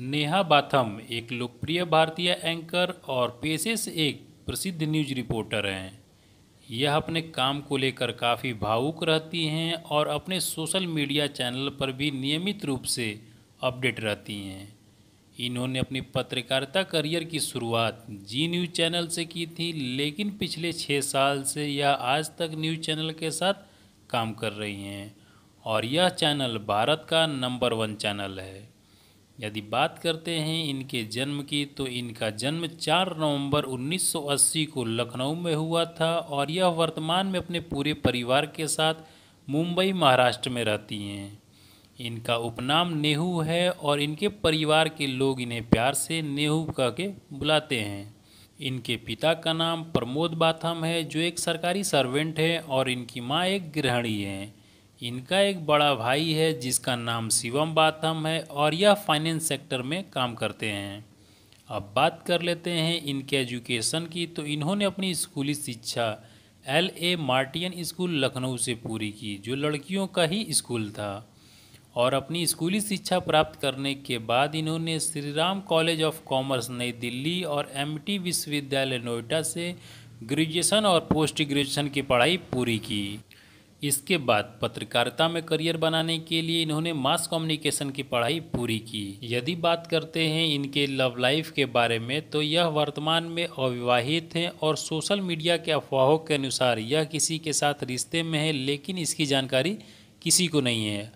नेहा बाथम एक लोकप्रिय भारतीय एंकर और पेशे से एक प्रसिद्ध न्यूज रिपोर्टर हैं यह अपने काम को लेकर काफ़ी भावुक रहती हैं और अपने सोशल मीडिया चैनल पर भी नियमित रूप से अपडेट रहती हैं इन्होंने अपनी पत्रकारिता करियर की शुरुआत जी न्यूज़ चैनल से की थी लेकिन पिछले छः साल से यह आज तक न्यूज़ चैनल के साथ काम कर रही हैं और यह चैनल भारत का नंबर वन चैनल है यदि बात करते हैं इनके जन्म की तो इनका जन्म 4 नवंबर 1980 को लखनऊ में हुआ था और यह वर्तमान में अपने पूरे परिवार के साथ मुंबई महाराष्ट्र में रहती हैं इनका उपनाम नेहू है और इनके परिवार के लोग इन्हें प्यार से नेहू कह के बुलाते हैं इनके पिता का नाम प्रमोद बाथम है जो एक सरकारी सर्वेंट हैं और इनकी माँ एक गृहणी हैं इनका एक बड़ा भाई है जिसका नाम शिवम बाथम है और यह फाइनेंस सेक्टर में काम करते हैं अब बात कर लेते हैं इनके एजुकेशन की तो इन्होंने अपनी स्कूली शिक्षा L A Martian school Lucknow से पूरी की जो लड़कियों का ही स्कूल था और अपनी स्कूली शिक्षा प्राप्त करने के बाद इन्होंने Shri Ram college of commerce नई दिल्ली और एमटी विश्वविद्यालय नोएडा से ग्रेजुएशन और पोस्ट ग्रेजुएशन की पढ़ाई पूरी की इसके बाद पत्रकारिता में करियर बनाने के लिए इन्होंने मास कम्युनिकेशन की पढ़ाई पूरी की यदि बात करते हैं इनके लव लाइफ के बारे में तो यह वर्तमान में अविवाहित हैं और सोशल मीडिया के अफवाहों के अनुसार यह किसी के साथ रिश्ते में है लेकिन इसकी जानकारी किसी को नहीं है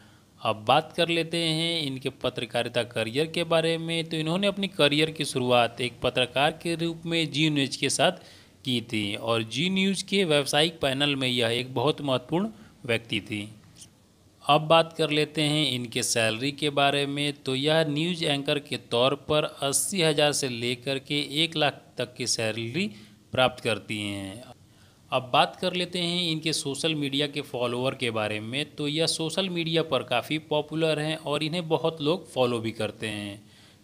अब बात कर लेते हैं इनके पत्रकारिता करियर के बारे में तो इन्होंने अपनी करियर की शुरुआत एक पत्रकार के रूप में जी के साथ की थी और जी न्यूज़ के व्यावसायिक पैनल में यह एक बहुत महत्वपूर्ण व्यक्ति थी अब बात कर लेते हैं इनके सैलरी के बारे में तो यह न्यूज़ एंकर के तौर पर अस्सी हज़ार से लेकर के एक लाख तक की सैलरी प्राप्त करती हैं अब बात कर लेते हैं इनके सोशल मीडिया के फॉलोअर के बारे में तो यह सोशल मीडिया पर काफ़ी पॉपुलर हैं और इन्हें बहुत लोग फॉलो भी करते हैं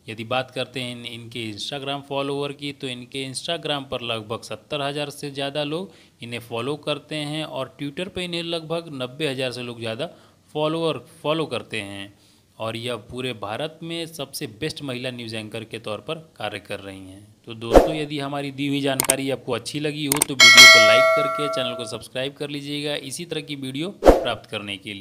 यदि बात करते हैं इन, इनके इंस्टाग्राम फॉलोवर की तो इनके इंस्टाग्राम पर लगभग सत्तर हज़ार से ज़्यादा लोग इन्हें फॉलो करते हैं और ट्विटर पर इन्हें लगभग नब्बे हज़ार से लोग ज़्यादा फॉलोअर फॉलो करते हैं और यह पूरे भारत में सबसे बेस्ट महिला न्यूज़ एंकर के तौर पर कार्य कर रही हैं तो दोस्तों यदि हमारी दी हुई जानकारी आपको अच्छी लगी हो तो वीडियो को लाइक करके चैनल को सब्सक्राइब कर लीजिएगा इसी तरह की वीडियो प्राप्त करने के लिए